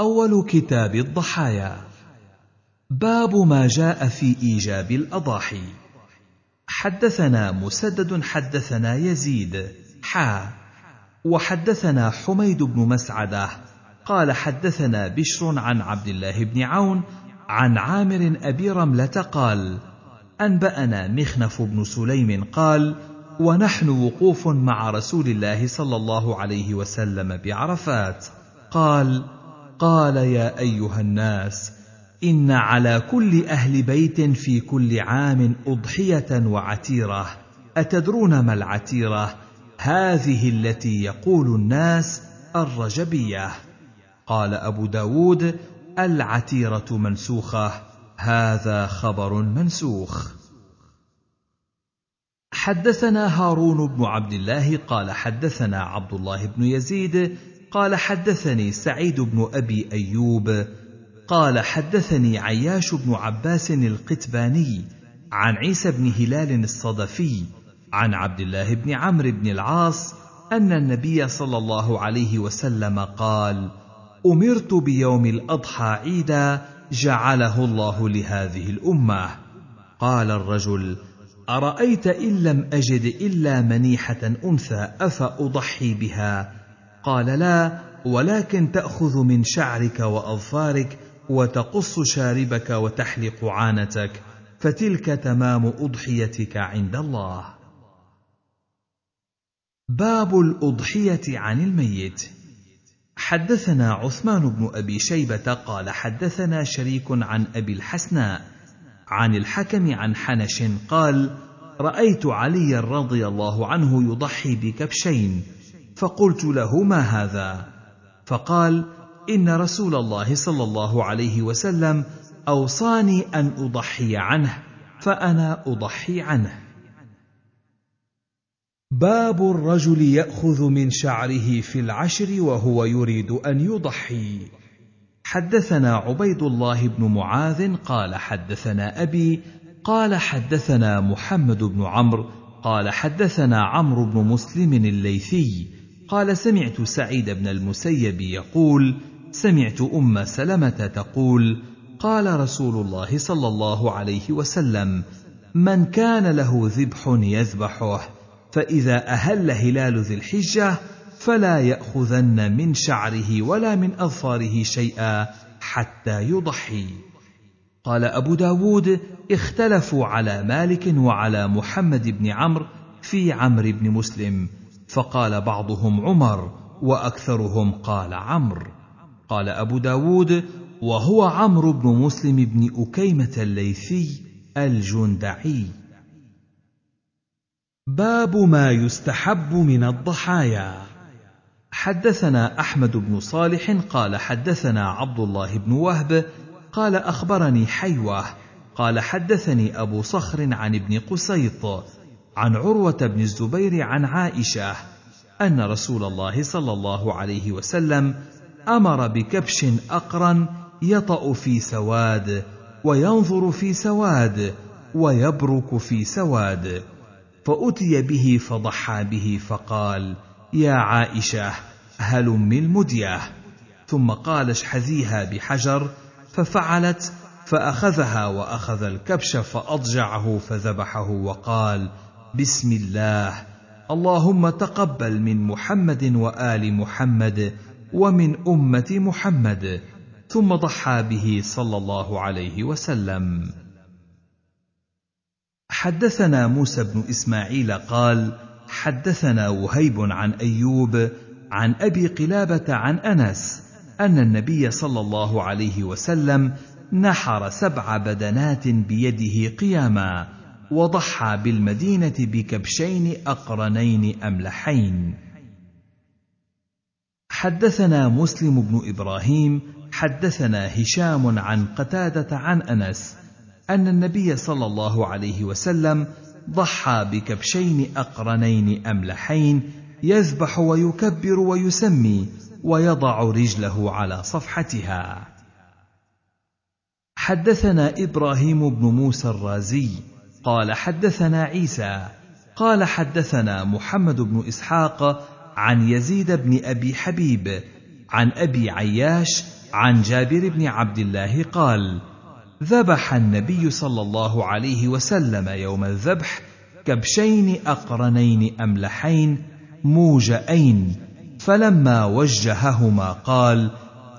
أول كتاب الضحايا باب ما جاء في إيجاب الأضاحي حدثنا مسدد حدثنا يزيد حا وحدثنا حميد بن مسعده قال حدثنا بشر عن عبد الله بن عون عن عامر ابي رمله قال انبانا مخنف بن سليم قال ونحن وقوف مع رسول الله صلى الله عليه وسلم بعرفات قال قال يا ايها الناس ان على كل اهل بيت في كل عام اضحيه وعتيره اتدرون ما العتيره هذه التي يقول الناس الرجبيه قال ابو داود العتيره منسوخه هذا خبر منسوخ حدثنا هارون بن عبد الله قال حدثنا عبد الله بن يزيد قال حدثني سعيد بن ابي ايوب قال حدثني عياش بن عباس القتباني عن عيسى بن هلال الصدفي عن عبد الله بن عمرو بن العاص ان النبي صلى الله عليه وسلم قال امرت بيوم الاضحى عيدا جعله الله لهذه الامه قال الرجل ارايت ان لم اجد الا منيحه انثى افاضحي بها قال لا ولكن تاخذ من شعرك واظفارك وتقص شاربك وتحلق عانتك فتلك تمام اضحيتك عند الله باب الاضحيه عن الميت حدثنا عثمان بن ابي شيبه قال حدثنا شريك عن ابي الحسناء عن الحكم عن حنش قال رايت عليا رضي الله عنه يضحي بكبشين فقلت له ما هذا فقال ان رسول الله صلى الله عليه وسلم اوصاني ان اضحي عنه فانا اضحي عنه باب الرجل ياخذ من شعره في العشر وهو يريد ان يضحي حدثنا عبيد الله بن معاذ قال حدثنا ابي قال حدثنا محمد بن عمرو قال حدثنا عمرو بن مسلم الليثي قال سمعت سعيد بن المسيب يقول سمعت ام سلمه تقول قال رسول الله صلى الله عليه وسلم من كان له ذبح يذبحه فاذا اهل هلال ذي الحجه فلا ياخذن من شعره ولا من اظفاره شيئا حتى يضحي قال ابو داود اختلفوا على مالك وعلى محمد بن عمرو في عمرو بن مسلم فقال بعضهم عمر وأكثرهم قال عمرو قال أبو داود وهو عمرو بن مسلم بن أكيمة الليثي الجندعي باب ما يستحب من الضحايا حدثنا أحمد بن صالح قال حدثنا عبد الله بن وهب قال أخبرني حيوه قال حدثني أبو صخر عن ابن قسيط عن عروة بن الزبير عن عائشة أن رسول الله صلى الله عليه وسلم أمر بكبش أقرا يطأ في سواد وينظر في سواد ويبرك في سواد فأتي به فضحى به فقال يا عائشة هلم المدية ثم قال اشحذيها بحجر ففعلت فأخذها وأخذ الكبش فأضجعه فذبحه وقال بسم الله اللهم تقبل من محمد وال محمد ومن امه محمد ثم ضحى به صلى الله عليه وسلم حدثنا موسى بن اسماعيل قال حدثنا وهيب عن ايوب عن ابي قلابه عن انس ان النبي صلى الله عليه وسلم نحر سبع بدنات بيده قياما وضحى بالمدينه بكبشين اقرنين املحين حدثنا مسلم بن ابراهيم حدثنا هشام عن قتاده عن انس ان النبي صلى الله عليه وسلم ضحى بكبشين اقرنين املحين يذبح ويكبر ويسمي ويضع رجله على صفحتها حدثنا ابراهيم بن موسى الرازي قال حدثنا عيسى قال حدثنا محمد بن اسحاق عن يزيد بن ابي حبيب عن ابي عياش عن جابر بن عبد الله قال ذبح النبي صلى الله عليه وسلم يوم الذبح كبشين اقرنين املحين موجئين فلما وجههما قال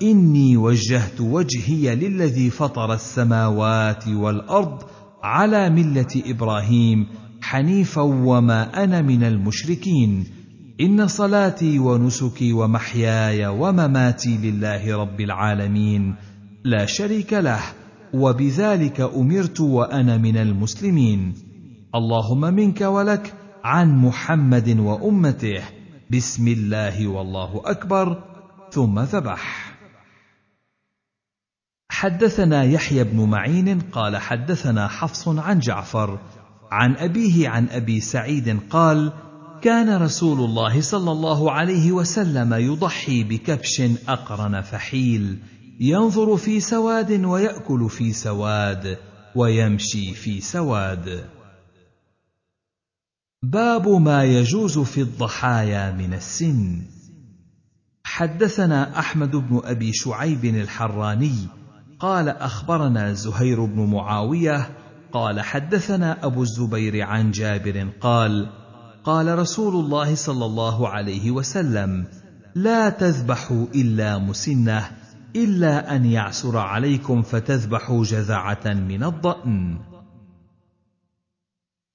اني وجهت وجهي للذي فطر السماوات والارض على مله ابراهيم حنيفا وما انا من المشركين ان صلاتي ونسكي ومحياي ومماتي لله رب العالمين لا شريك له وبذلك امرت وانا من المسلمين اللهم منك ولك عن محمد وامته بسم الله والله اكبر ثم ذبح حدثنا يحيى بن معين قال حدثنا حفص عن جعفر عن ابيه عن ابي سعيد قال كان رسول الله صلى الله عليه وسلم يضحي بكبش اقرن فحيل ينظر في سواد ويأكل في سواد ويمشي في سواد. باب ما يجوز في الضحايا من السن. حدثنا أحمد بن أبي شعيب الحراني قال اخبرنا زهير بن معاويه قال حدثنا ابو الزبير عن جابر قال قال رسول الله صلى الله عليه وسلم لا تذبحوا الا مسنه الا ان يعسر عليكم فتذبحوا جذعه من الضان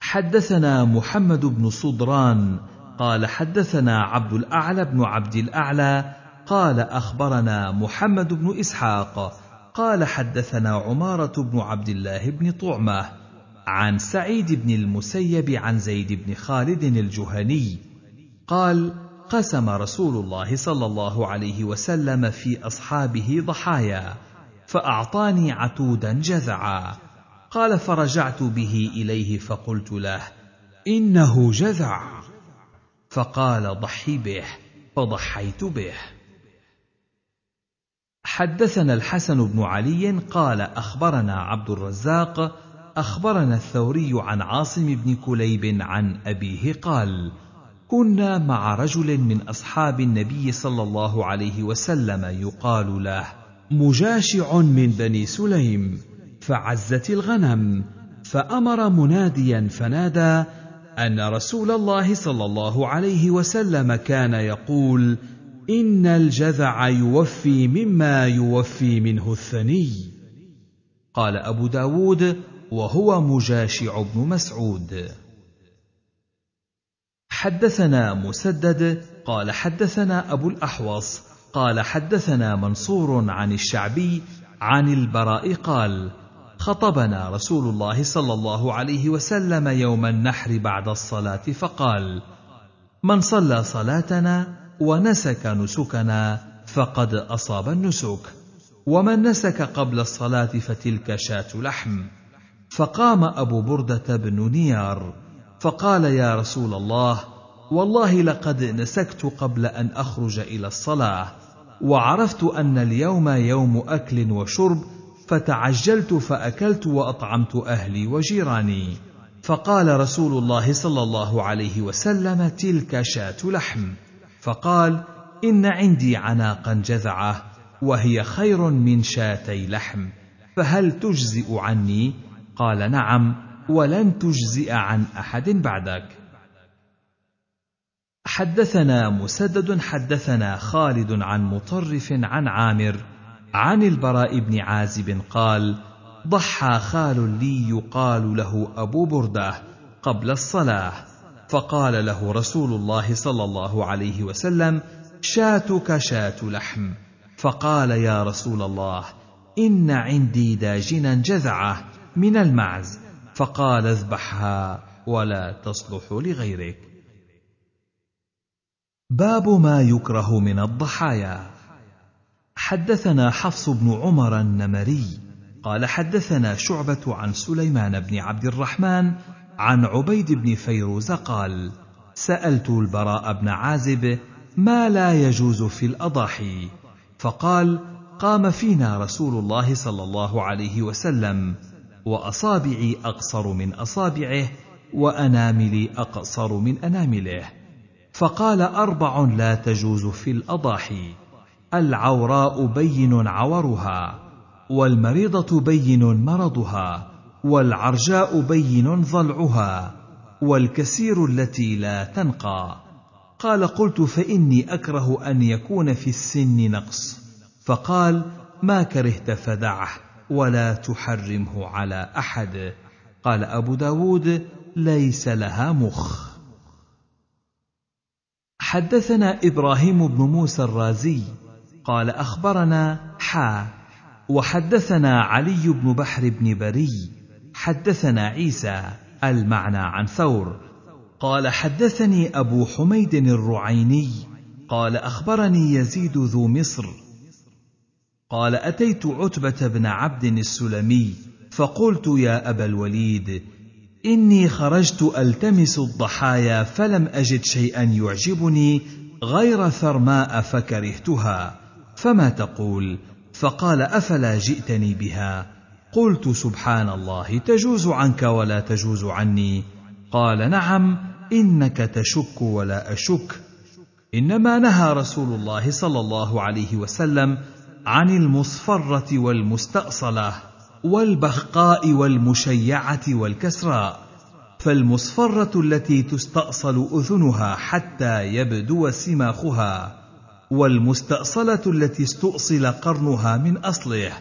حدثنا محمد بن صدران قال حدثنا عبد الاعلى بن عبد الاعلى قال اخبرنا محمد بن اسحاق قال حدثنا عمارة بن عبد الله بن طعمة عن سعيد بن المسيب عن زيد بن خالد الجهني قال قسم رسول الله صلى الله عليه وسلم في أصحابه ضحايا فأعطاني عتودا جذعا قال فرجعت به إليه فقلت له إنه جذع فقال ضحي به فضحيت به حدثنا الحسن بن علي قال اخبرنا عبد الرزاق اخبرنا الثوري عن عاصم بن كليب عن ابيه قال كنا مع رجل من اصحاب النبي صلى الله عليه وسلم يقال له مجاشع من بني سليم فعزت الغنم فامر مناديا فنادى ان رسول الله صلى الله عليه وسلم كان يقول ان الجذع يوفي مما يوفي منه الثني قال ابو داود وهو مجاشع بن مسعود حدثنا مسدد قال حدثنا ابو الاحوص قال حدثنا منصور عن الشعبي عن البراء قال خطبنا رسول الله صلى الله عليه وسلم يوم النحر بعد الصلاه فقال من صلى صلاتنا ونسك نسكنا فقد أصاب النسك ومن نسك قبل الصلاة فتلك شاة لحم فقام أبو بردة بن نيار فقال يا رسول الله والله لقد نسكت قبل أن أخرج إلى الصلاة وعرفت أن اليوم يوم أكل وشرب فتعجلت فأكلت وأطعمت أهلي وجيراني فقال رسول الله صلى الله عليه وسلم تلك شاة لحم فقال ان عندي عناقا جذعه وهي خير من شاتي لحم فهل تجزئ عني قال نعم ولن تجزئ عن احد بعدك حدثنا مسدد حدثنا خالد عن مطرف عن عامر عن البراء بن عازب قال ضحى خال لي يقال له ابو برده قبل الصلاه فقال له رسول الله صلى الله عليه وسلم شاتك شات لحم فقال يا رسول الله ان عندي داجنا جذعه من المعز فقال اذبحها ولا تصلح لغيرك باب ما يكره من الضحايا حدثنا حفص بن عمر النمري قال حدثنا شعبه عن سليمان بن عبد الرحمن عن عبيد بن فيروز قال سالت البراء بن عازب ما لا يجوز في الاضاحي فقال قام فينا رسول الله صلى الله عليه وسلم واصابعي اقصر من اصابعه واناملي اقصر من انامله فقال اربع لا تجوز في الاضاحي العوراء بين عورها والمريضه بين مرضها والعرجاء بين ضلعها والكسير التي لا تنقى قال قلت فاني اكره ان يكون في السن نقص فقال ما كرهت فدعه ولا تحرمه على احد قال ابو داود ليس لها مخ حدثنا ابراهيم بن موسى الرازي قال اخبرنا حا وحدثنا علي بن بحر بن بري حدثنا عيسى المعنى عن ثور قال حدثني ابو حميد الرعيني قال اخبرني يزيد ذو مصر قال اتيت عتبه بن عبد السلمي فقلت يا ابا الوليد اني خرجت التمس الضحايا فلم اجد شيئا يعجبني غير ثرماء فكرهتها فما تقول فقال افلا جئتني بها قلت سبحان الله تجوز عنك ولا تجوز عني قال نعم انك تشك ولا اشك انما نهى رسول الله صلى الله عليه وسلم عن المصفره والمستاصله والبهقاء والمشيعه والكسراء فالمصفره التي تستاصل اذنها حتى يبدو سماخها والمستاصله التي استؤصل قرنها من اصله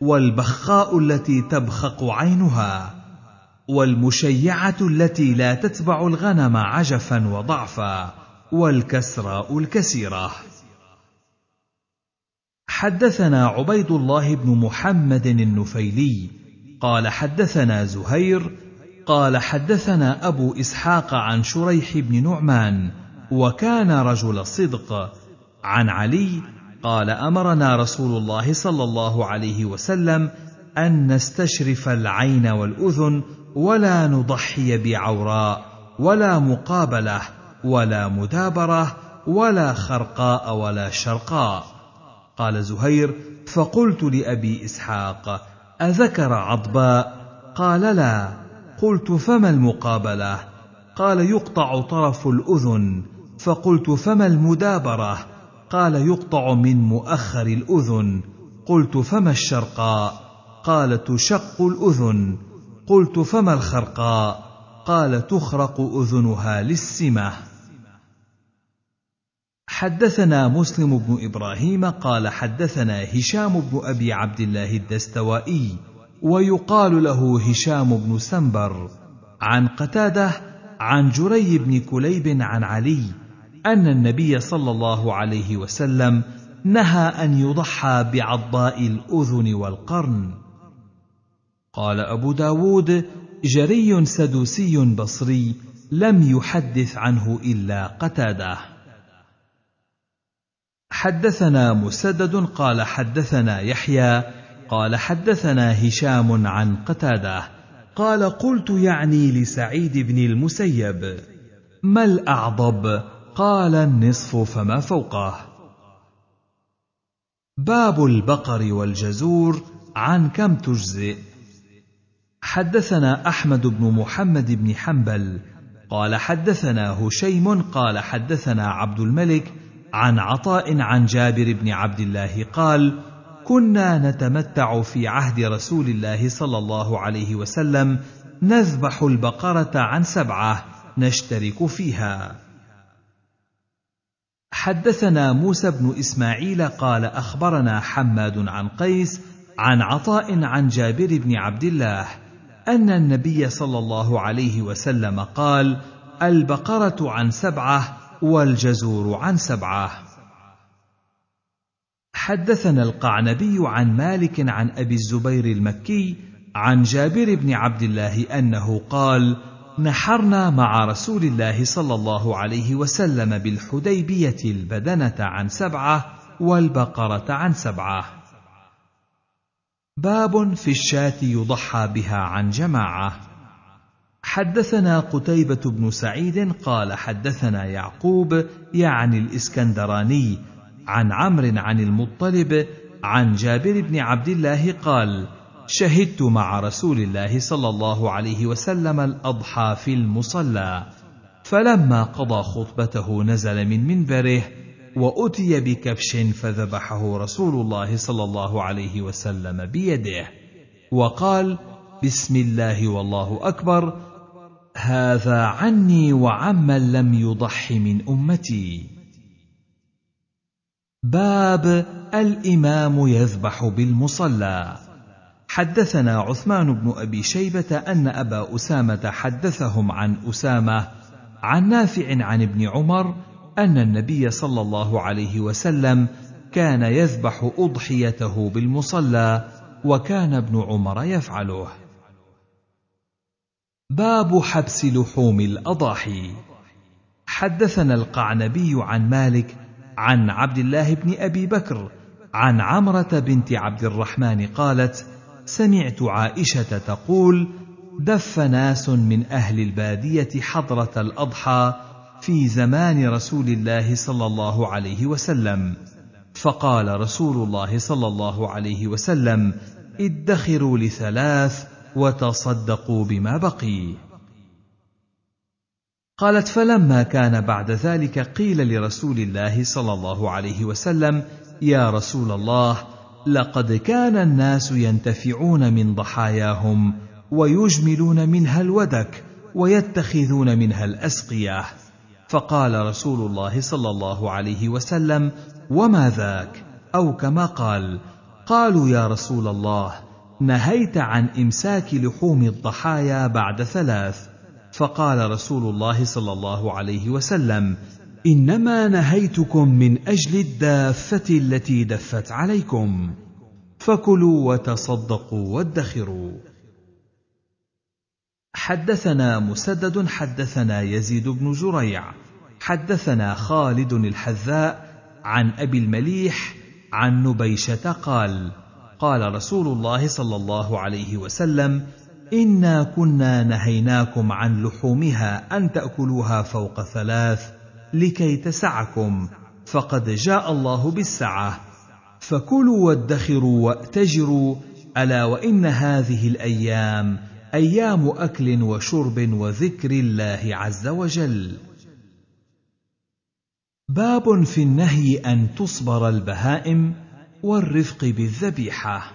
والبخاء التي تبخق عينها والمشيعه التي لا تتبع الغنم عجفا وضعفا والكسراء الكسيره حدثنا عبيد الله بن محمد النفيلي قال حدثنا زهير قال حدثنا ابو اسحاق عن شريح بن نعمان وكان رجل الصدق عن علي قال امرنا رسول الله صلى الله عليه وسلم ان نستشرف العين والاذن ولا نضحي بعوراء ولا مقابله ولا مدابره ولا خرقاء ولا شرقاء قال زهير فقلت لابي اسحاق اذكر عضباء قال لا قلت فما المقابله قال يقطع طرف الاذن فقلت فما المدابره قال يقطع من مؤخر الاذن قلت فما الشرقاء قال تشق الاذن قلت فما الخرقاء قال تخرق اذنها للسمه حدثنا مسلم بن ابراهيم قال حدثنا هشام بن ابي عبد الله الدستوائي ويقال له هشام بن سنبر عن قتاده عن جري بن كليب عن علي أن النبي صلى الله عليه وسلم نهى أن يضحى بعضاء الأذن والقرن قال أبو داود جري سدوسي بصري لم يحدث عنه إلا قتاده حدثنا مسدد قال حدثنا يحيى قال حدثنا هشام عن قتاده قال قلت يعني لسعيد بن المسيب ما الأعضب قال النصف فما فوقه باب البقر والجزور عن كم تجزئ حدثنا احمد بن محمد بن حنبل قال حدثنا هشيم قال حدثنا عبد الملك عن عطاء عن جابر بن عبد الله قال كنا نتمتع في عهد رسول الله صلى الله عليه وسلم نذبح البقره عن سبعه نشترك فيها حدثنا موسى بن اسماعيل قال اخبرنا حماد عن قيس عن عطاء عن جابر بن عبد الله ان النبي صلى الله عليه وسلم قال البقره عن سبعه والجزور عن سبعه حدثنا القعنبي عن مالك عن ابي الزبير المكي عن جابر بن عبد الله انه قال نحرنا مع رسول الله صلى الله عليه وسلم بالحديبية البدنة عن سبعة والبقرة عن سبعة. باب في الشاة يضحى بها عن جماعة. حدثنا قتيبة بن سعيد قال حدثنا يعقوب يعني الإسكندراني عن عمرو عن المطلب عن جابر بن عبد الله قال: شهدت مع رسول الله صلى الله عليه وسلم الاضحى في المصلى فلما قضى خطبته نزل من منبره واتي بكبش فذبحه رسول الله صلى الله عليه وسلم بيده وقال بسم الله والله اكبر هذا عني وعمن لم يضح من امتي باب الامام يذبح بالمصلى حدثنا عثمان بن ابي شيبه ان ابا اسامه حدثهم عن اسامه عن نافع عن ابن عمر ان النبي صلى الله عليه وسلم كان يذبح اضحيته بالمصلى وكان ابن عمر يفعله باب حبس لحوم الاضاحي حدثنا القعنبي عن مالك عن عبد الله بن ابي بكر عن عمره بنت عبد الرحمن قالت سمعت عائشه تقول دف ناس من اهل الباديه حضره الاضحى في زمان رسول الله صلى الله عليه وسلم فقال رسول الله صلى الله عليه وسلم ادخروا لثلاث وتصدقوا بما بقي قالت فلما كان بعد ذلك قيل لرسول الله صلى الله عليه وسلم يا رسول الله لقد كان الناس ينتفعون من ضحاياهم ويجملون منها الودك ويتخذون منها الاسقيه فقال رسول الله صلى الله عليه وسلم وما ذاك او كما قال قالوا يا رسول الله نهيت عن امساك لحوم الضحايا بعد ثلاث فقال رسول الله صلى الله عليه وسلم انما نهيتكم من اجل الدافه التي دفت عليكم فكلوا وتصدقوا وادخروا حدثنا مسدد حدثنا يزيد بن زريع حدثنا خالد الحذاء عن ابي المليح عن نبيشه قال قال رسول الله صلى الله عليه وسلم انا كنا نهيناكم عن لحومها ان تاكلوها فوق ثلاث لكي تسعكم فقد جاء الله بالسعه فكلوا وادخروا واتجروا الا وان هذه الايام ايام اكل وشرب وذكر الله عز وجل باب في النهي ان تصبر البهائم والرفق بالذبيحه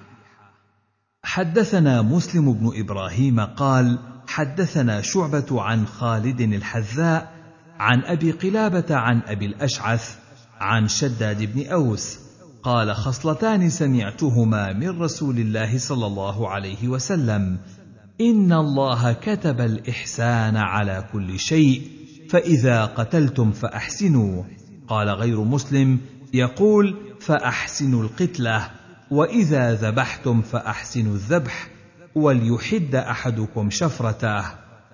حدثنا مسلم بن ابراهيم قال حدثنا شعبه عن خالد الحذاء عن أبي قلابة عن أبي الأشعث عن شداد بن أوس قال خصلتان سمعتهما من رسول الله صلى الله عليه وسلم إن الله كتب الإحسان على كل شيء فإذا قتلتم فأحسنوا قال غير مسلم يقول فأحسنوا القتلة وإذا ذبحتم فأحسنوا الذبح وليحد أحدكم شفرته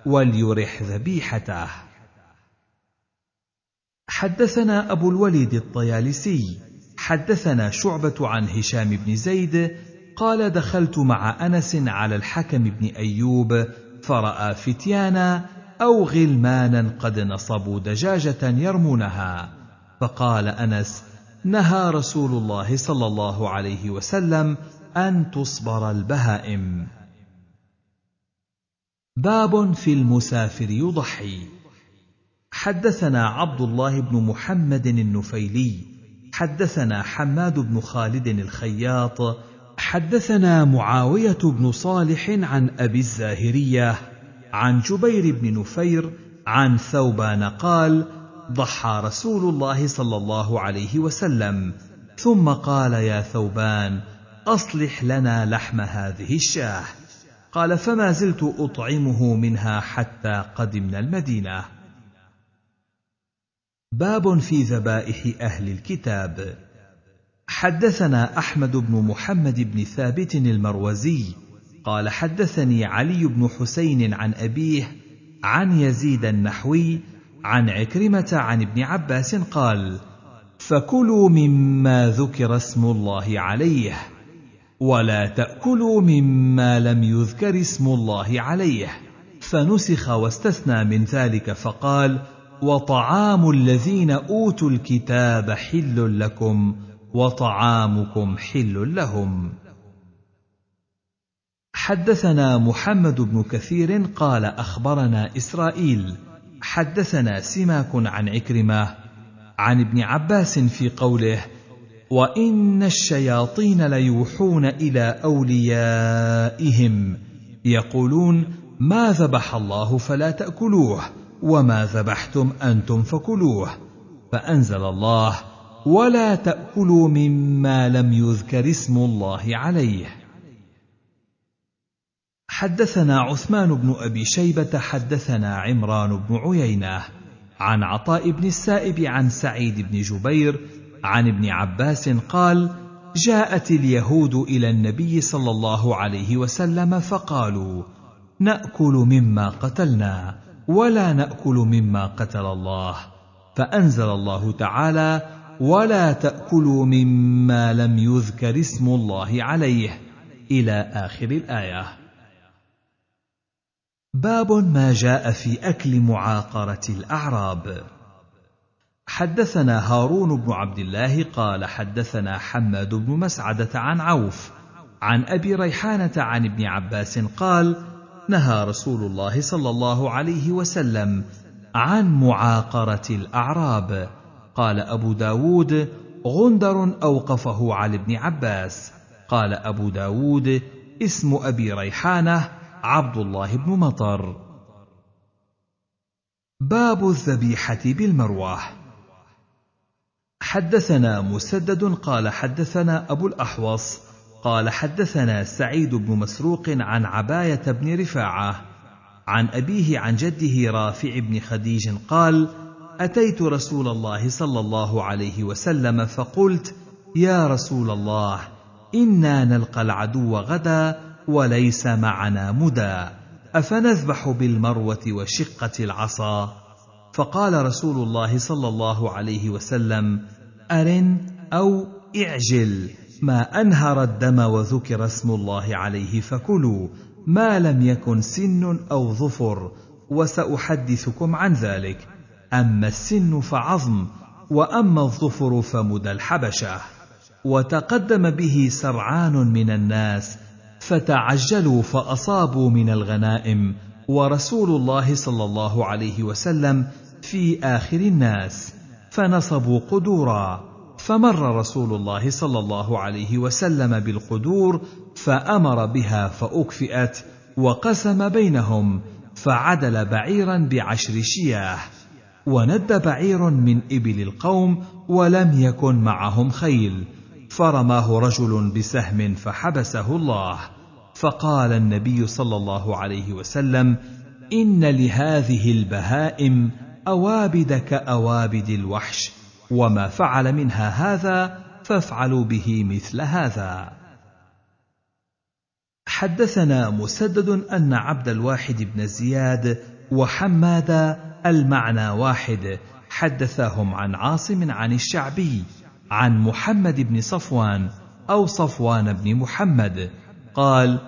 وليرح ذبيحته حدثنا أبو الوليد الطيالسي حدثنا شعبة عن هشام بن زيد قال دخلت مع أنس على الحكم بن أيوب فرأى فتيانا أو غلمانا قد نصبوا دجاجة يرمونها فقال أنس نهى رسول الله صلى الله عليه وسلم أن تصبر البهائم باب في المسافر يضحي حدثنا عبد الله بن محمد النفيلي حدثنا حماد بن خالد الخياط حدثنا معاويه بن صالح عن ابي الزاهريه عن جبير بن نفير عن ثوبان قال ضحى رسول الله صلى الله عليه وسلم ثم قال يا ثوبان اصلح لنا لحم هذه الشاه قال فما زلت اطعمه منها حتى قدمنا المدينه باب في ذبائح اهل الكتاب حدثنا احمد بن محمد بن ثابت المروزي قال حدثني علي بن حسين عن ابيه عن يزيد النحوي عن عكرمه عن ابن عباس قال فكلوا مما ذكر اسم الله عليه ولا تاكلوا مما لم يذكر اسم الله عليه فنسخ واستثنى من ذلك فقال وطعام الذين اوتوا الكتاب حل لكم وطعامكم حل لهم حدثنا محمد بن كثير قال اخبرنا اسرائيل حدثنا سماك عن عكرمه عن ابن عباس في قوله وان الشياطين ليوحون الى اوليائهم يقولون ما ذبح الله فلا تاكلوه وما ذبحتم انتم فكلوه فانزل الله ولا تاكلوا مما لم يذكر اسم الله عليه حدثنا عثمان بن ابي شيبه حدثنا عمران بن عيينه عن عطاء بن السائب عن سعيد بن جبير عن ابن عباس قال جاءت اليهود الى النبي صلى الله عليه وسلم فقالوا ناكل مما قتلنا ولا ناكل مما قتل الله فانزل الله تعالى ولا تاكلوا مما لم يذكر اسم الله عليه الى اخر الايه باب ما جاء في اكل معاقره الاعراب حدثنا هارون بن عبد الله قال حدثنا حماد بن مسعده عن عوف عن ابي ريحانه عن ابن عباس قال نهى رسول الله صلى الله عليه وسلم عن معاقرة الأعراب قال أبو داود غندر أوقفه على ابن عباس قال أبو داود اسم أبي ريحانة عبد الله بن مطر باب الذبيحة بالمروة حدثنا مسدد قال حدثنا أبو الأحوص قال حدثنا سعيد بن مسروق عن عبايه بن رفاعه عن ابيه عن جده رافع بن خديج قال اتيت رسول الله صلى الله عليه وسلم فقلت يا رسول الله انا نلقى العدو غدا وليس معنا مدى افنذبح بالمروه وشقه العصا فقال رسول الله صلى الله عليه وسلم ارن او اعجل ما أنهر الدم وذكر اسم الله عليه فكلوا ما لم يكن سن أو ظفر وسأحدثكم عن ذلك أما السن فعظم وأما الظفر فمدى الحبشة وتقدم به سرعان من الناس فتعجلوا فأصابوا من الغنائم ورسول الله صلى الله عليه وسلم في آخر الناس فنصبوا قدورا فمر رسول الله صلى الله عليه وسلم بالقدور فامر بها فاكفئت وقسم بينهم فعدل بعيرا بعشر شياه وند بعير من ابل القوم ولم يكن معهم خيل فرماه رجل بسهم فحبسه الله فقال النبي صلى الله عليه وسلم ان لهذه البهائم اوابد كاوابد الوحش وما فعل منها هذا فافعلوا به مثل هذا حدثنا مسدد ان عبد الواحد بن زياد وحماد المعنى واحد حدثاهم عن عاصم عن الشعبي عن محمد بن صفوان او صفوان بن محمد قال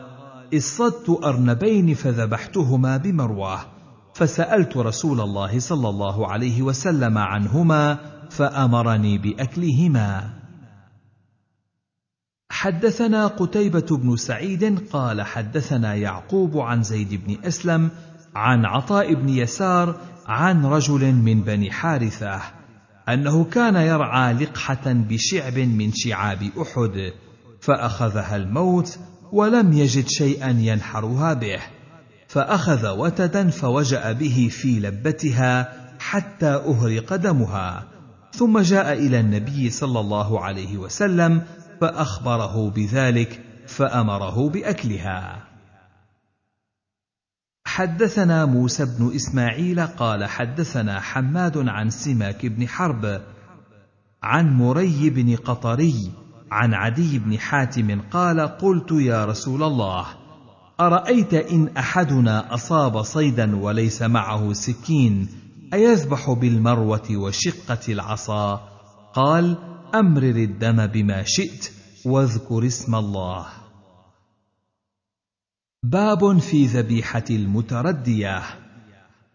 اصطدت ارنبين فذبحتهما بمروه فسالت رسول الله صلى الله عليه وسلم عنهما فامرني باكلهما حدثنا قتيبه بن سعيد قال حدثنا يعقوب عن زيد بن اسلم عن عطاء بن يسار عن رجل من بني حارثه انه كان يرعى لقحه بشعب من شعاب احد فاخذها الموت ولم يجد شيئا ينحرها به فاخذ وتدا فوجا به في لبتها حتى اهرق دمها ثم جاء الى النبي صلى الله عليه وسلم فاخبره بذلك فامره باكلها حدثنا موسى بن اسماعيل قال حدثنا حماد عن سماك بن حرب عن مري بن قطري عن عدي بن حاتم قال قلت يا رسول الله ارايت ان احدنا اصاب صيدا وليس معه سكين ايذبح بالمروة وشقة العصا قال أمرر الدم بما شئت واذكر اسم الله باب في ذبيحة المتردية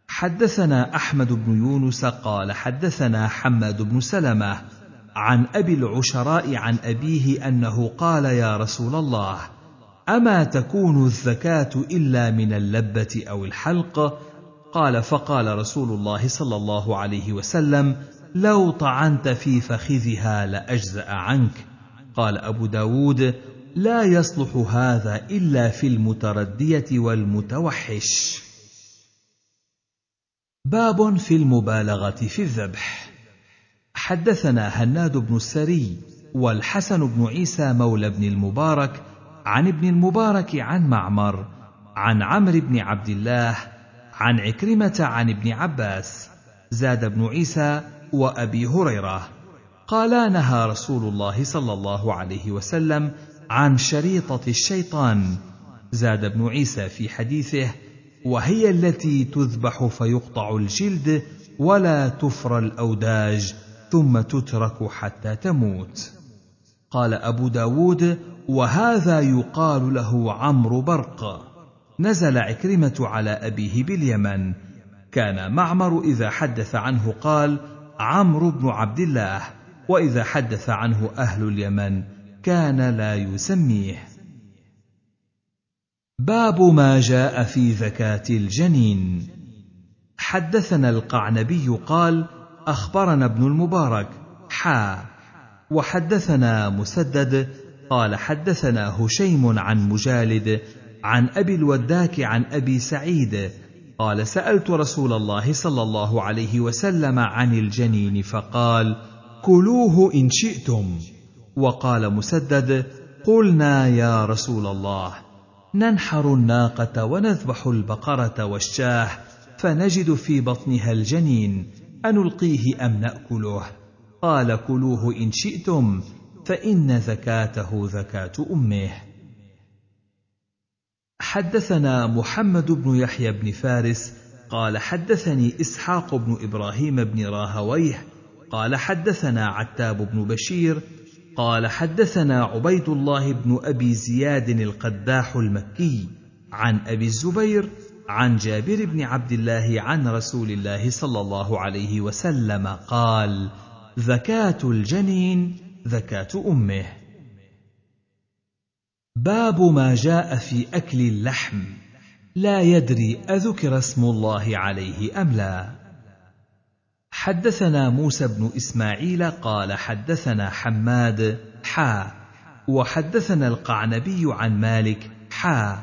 حدثنا أحمد بن يونس قال حدثنا حماد بن سلمة عن أبي العشراء عن أبيه أنه قال يا رسول الله أما تكون الزكاة إلا من اللبة أو الحلق قال فقال رسول الله صلى الله عليه وسلم لو طعنت في فخذها لأجزأ عنك قال أبو داود لا يصلح هذا إلا في المتردية والمتوحش باب في المبالغة في الذبح حدثنا هناد بن السري والحسن بن عيسى مولى بن المبارك عن ابن المبارك عن معمر عن عمرو بن عبد الله عن عكرمة عن ابن عباس زاد بن عيسى وأبي هريرة قالا نهى رسول الله صلى الله عليه وسلم عن شريطة الشيطان زاد بن عيسى في حديثه وهي التي تذبح فيقطع الجلد ولا تفرى الأوداج ثم تترك حتى تموت قال أبو داود وهذا يقال له عمرو برق نزل عكرمة على أبيه باليمن كان معمر إذا حدث عنه قال عمرو بن عبد الله وإذا حدث عنه أهل اليمن كان لا يسميه باب ما جاء في زكاة الجنين حدثنا القعنبي قال أخبرنا ابن المبارك حا وحدثنا مسدد قال حدثنا هشيم عن مجالد عن أبي الوداك عن أبي سعيد قال سألت رسول الله صلى الله عليه وسلم عن الجنين فقال: كلوه إن شئتم. وقال مسدد: قلنا يا رسول الله ننحر الناقة ونذبح البقرة والشاه فنجد في بطنها الجنين أنلقيه أم نأكله؟ قال كلوه إن شئتم فإن زكاته زكاة أمه. حدثنا محمد بن يحيى بن فارس قال حدثني اسحاق بن ابراهيم بن راهويه قال حدثنا عتاب بن بشير قال حدثنا عبيد الله بن ابي زياد القداح المكي عن ابي الزبير عن جابر بن عبد الله عن رسول الله صلى الله عليه وسلم قال زكاه الجنين زكاه امه باب ما جاء في اكل اللحم لا يدري اذكر اسم الله عليه ام لا حدثنا موسى بن اسماعيل قال حدثنا حماد حا وحدثنا القعنبي عن مالك حا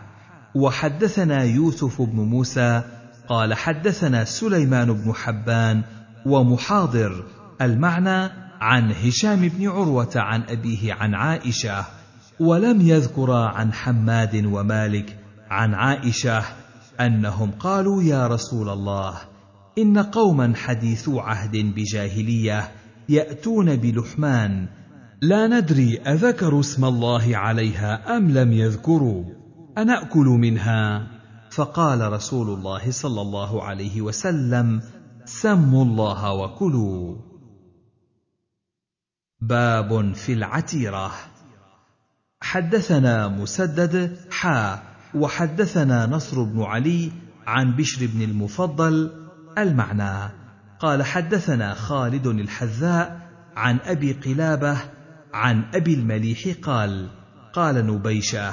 وحدثنا يوسف بن موسى قال حدثنا سليمان بن حبان ومحاضر المعنى عن هشام بن عروه عن ابيه عن عائشه ولم يذكرا عن حماد ومالك عن عائشه انهم قالوا يا رسول الله ان قوما حديثو عهد بجاهليه ياتون بلحمان لا ندري اذكروا اسم الله عليها ام لم يذكروا اناكل منها فقال رسول الله صلى الله عليه وسلم سموا الله وكلوا باب في العتيره حدثنا مسدد حا وحدثنا نصر بن علي عن بشر بن المفضل المعنى قال حدثنا خالد الحذاء عن ابي قلابه عن ابي المليح قال قال نبيشه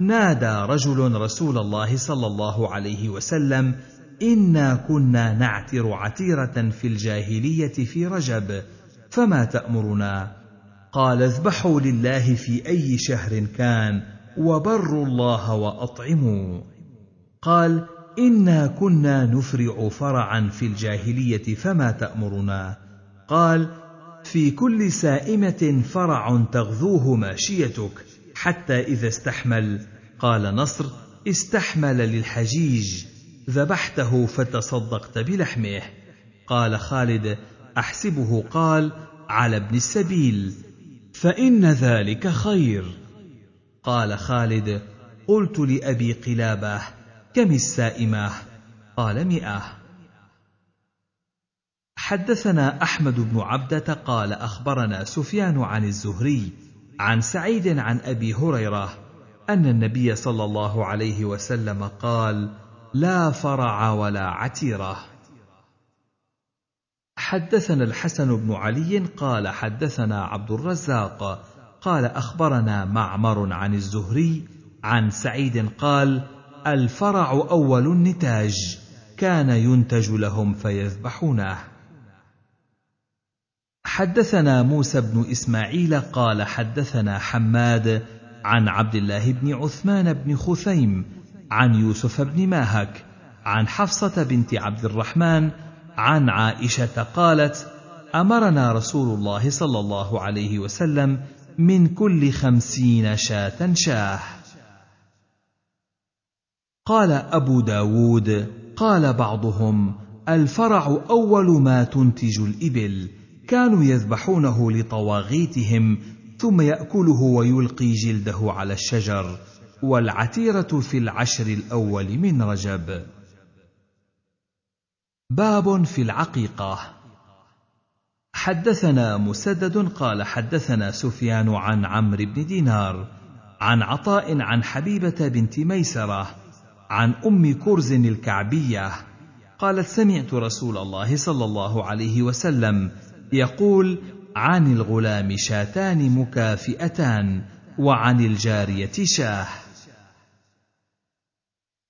نادى رجل رسول الله صلى الله عليه وسلم انا كنا نعتر عتيره في الجاهليه في رجب فما تامرنا قال اذبحوا لله في اي شهر كان وبروا الله واطعموا قال انا كنا نفرع فرعا في الجاهليه فما تامرنا قال في كل سائمه فرع تغذوه ماشيتك حتى اذا استحمل قال نصر استحمل للحجيج ذبحته فتصدقت بلحمه قال خالد احسبه قال على ابن السبيل فان ذلك خير قال خالد قلت لابي قلابه كم السائمه قال مئه حدثنا احمد بن عبده قال اخبرنا سفيان عن الزهري عن سعيد عن ابي هريره ان النبي صلى الله عليه وسلم قال لا فرع ولا عتيره حدثنا الحسن بن علي قال حدثنا عبد الرزاق قال اخبرنا معمر عن الزهري عن سعيد قال الفرع اول النتاج كان ينتج لهم فيذبحونه حدثنا موسى بن اسماعيل قال حدثنا حماد عن عبد الله بن عثمان بن خثيم عن يوسف بن ماهك عن حفصه بنت عبد الرحمن عن عائشة قالت: أمرنا رسول الله صلى الله عليه وسلم من كل خمسين شاة شاه. قال أبو داود: قال بعضهم: الفرع أول ما تنتج الإبل، كانوا يذبحونه لطواغيتهم ثم يأكله ويلقي جلده على الشجر، والعتيرة في العشر الأول من رجب. باب في العقيقة حدثنا مسدد قال حدثنا سفيان عن عمرو بن دينار عن عطاء عن حبيبة بنت ميسرة عن أم كرز الكعبية قالت سمعت رسول الله صلى الله عليه وسلم يقول عن الغلام شاتان مكافئتان وعن الجارية شاه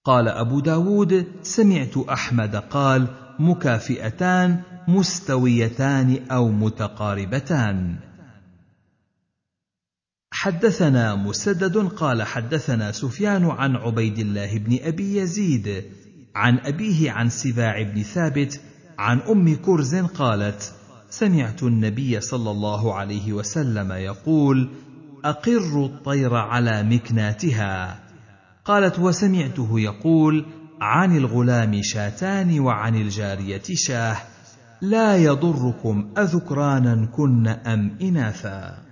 قال أبو داود سمعت أحمد قال مكافئتان مستويتان او متقاربتان حدثنا مسدد قال حدثنا سفيان عن عبيد الله بن ابي يزيد عن ابيه عن سباع بن ثابت عن ام كرز قالت سمعت النبي صلى الله عليه وسلم يقول اقر الطير على مكناتها قالت وسمعته يقول عن الغلام شاتان وعن الجارية شاه لا يضركم أذكرانا كن أم إناثا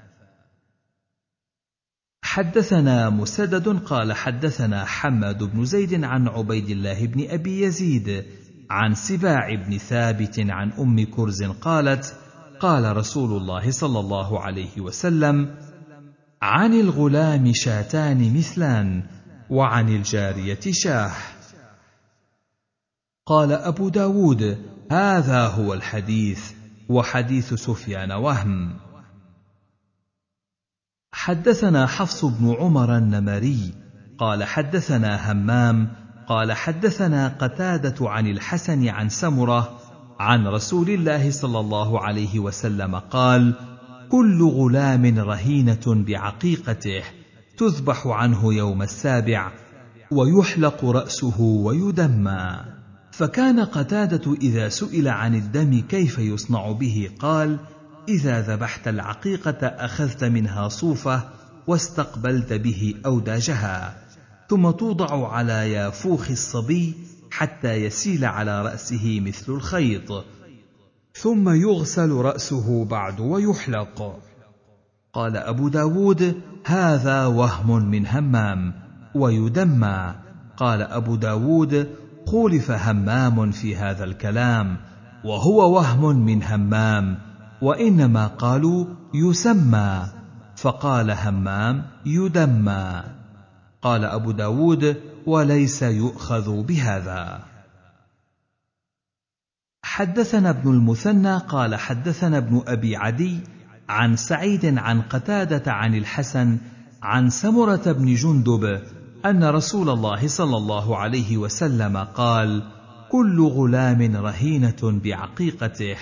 حدثنا مسدد قال حدثنا حماد بن زيد عن عبيد الله بن أبي يزيد عن سباع بن ثابت عن أم كرز قالت قال رسول الله صلى الله عليه وسلم عن الغلام شاتان مثلان وعن الجارية شاه قال أبو داود هذا هو الحديث وحديث سفيان وهم حدثنا حفص بن عمر النمري قال حدثنا همام قال حدثنا قتاده عن الحسن عن سمره عن رسول الله صلى الله عليه وسلم قال كل غلام رهينه بعقيقته تذبح عنه يوم السابع ويحلق راسه ويدمى فكان قتادة إذا سئل عن الدم كيف يصنع به قال: إذا ذبحت العقيقة أخذت منها صوفة واستقبلت به أوداجها، ثم توضع على يافوخ الصبي حتى يسيل على رأسه مثل الخيط، ثم يغسل رأسه بعد ويحلق. قال أبو داود: هذا وهم من همام، ويدمى. قال أبو داود: خولف همام في هذا الكلام وهو وهم من همام وانما قالوا يسمى فقال همام يدمى قال ابو داود وليس يؤخذ بهذا حدثنا ابن المثنى قال حدثنا ابن ابي عدي عن سعيد عن قتاده عن الحسن عن سمره بن جندب ان رسول الله صلى الله عليه وسلم قال كل غلام رهينه بعقيقته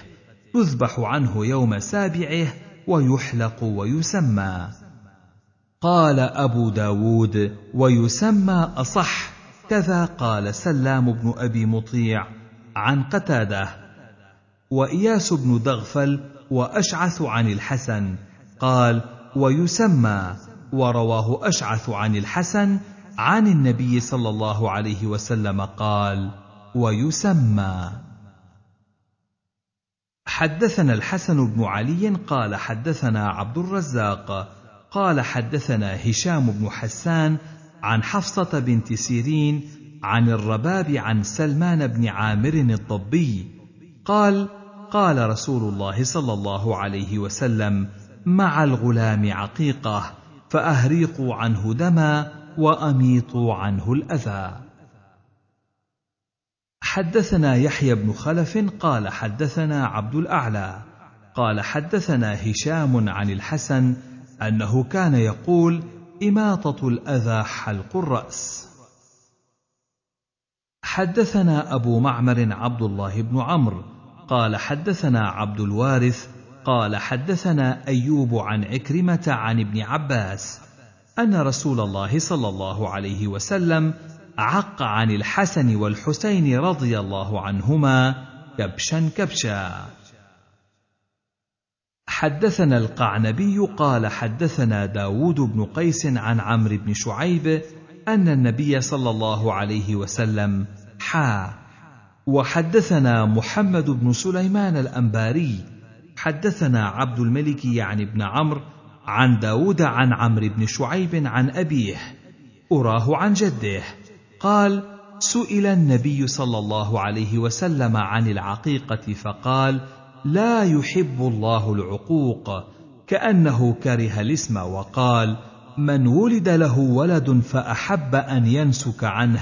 يذبح عنه يوم سابعه ويحلق ويسمى قال ابو داود ويسمى اصح كذا قال سلام بن ابي مطيع عن قتاده واياس بن دغفل واشعث عن الحسن قال ويسمى ورواه اشعث عن الحسن عن النبي صلى الله عليه وسلم قال ويسمى حدثنا الحسن بن علي قال حدثنا عبد الرزاق قال حدثنا هشام بن حسان عن حفصه بنت سيرين عن الرباب عن سلمان بن عامر الضبي قال قال رسول الله صلى الله عليه وسلم مع الغلام عقيقه فاهريقوا عنه دما واميطوا عنه الاذى حدثنا يحيى بن خلف قال حدثنا عبد الاعلى قال حدثنا هشام عن الحسن انه كان يقول اماطه الاذى حلق الراس حدثنا ابو معمر عبد الله بن عمرو قال حدثنا عبد الوارث قال حدثنا ايوب عن عكرمه عن ابن عباس ان رسول الله صلى الله عليه وسلم عق عن الحسن والحسين رضي الله عنهما كبشا كبشا حدثنا القعنبي قال حدثنا داود بن قيس عن عمرو بن شعيب أن النبي صلى الله عليه وسلم حا وحدثنا محمد بن سليمان الأنباري حدثنا عبد الملك يعني ابن عمرو عن داود عن عمرو بن شعيب عن أبيه أراه عن جده قال سئل النبي صلى الله عليه وسلم عن العقيقة فقال لا يحب الله العقوق كأنه كره الاسم وقال من ولد له ولد فأحب أن ينسك عنه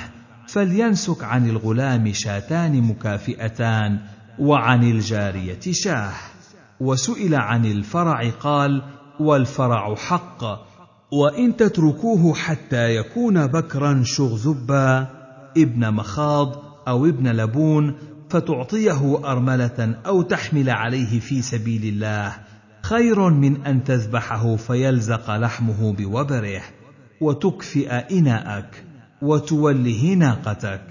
فلينسك عن الغلام شاتان مكافئتان وعن الجارية شاه وسئل عن الفرع قال والفرع حق وان تتركوه حتى يكون بكرا شغذبا ابن مخاض او ابن لبون فتعطيه ارمله او تحمل عليه في سبيل الله خير من ان تذبحه فيلزق لحمه بوبره وتكفئ اناءك وتوله ناقتك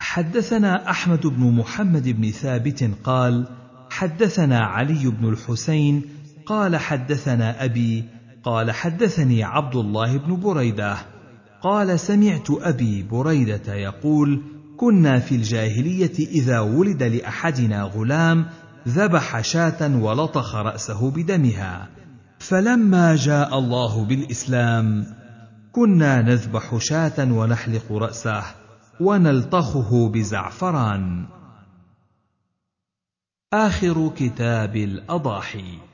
حدثنا احمد بن محمد بن ثابت قال حدثنا علي بن الحسين قال حدثنا ابي قال حدثني عبد الله بن بريده قال سمعت ابي بريده يقول كنا في الجاهليه اذا ولد لاحدنا غلام ذبح شاه ولطخ راسه بدمها فلما جاء الله بالاسلام كنا نذبح شاه ونحلق راسه ونلطخه بزعفران آخر كتاب الأضاحي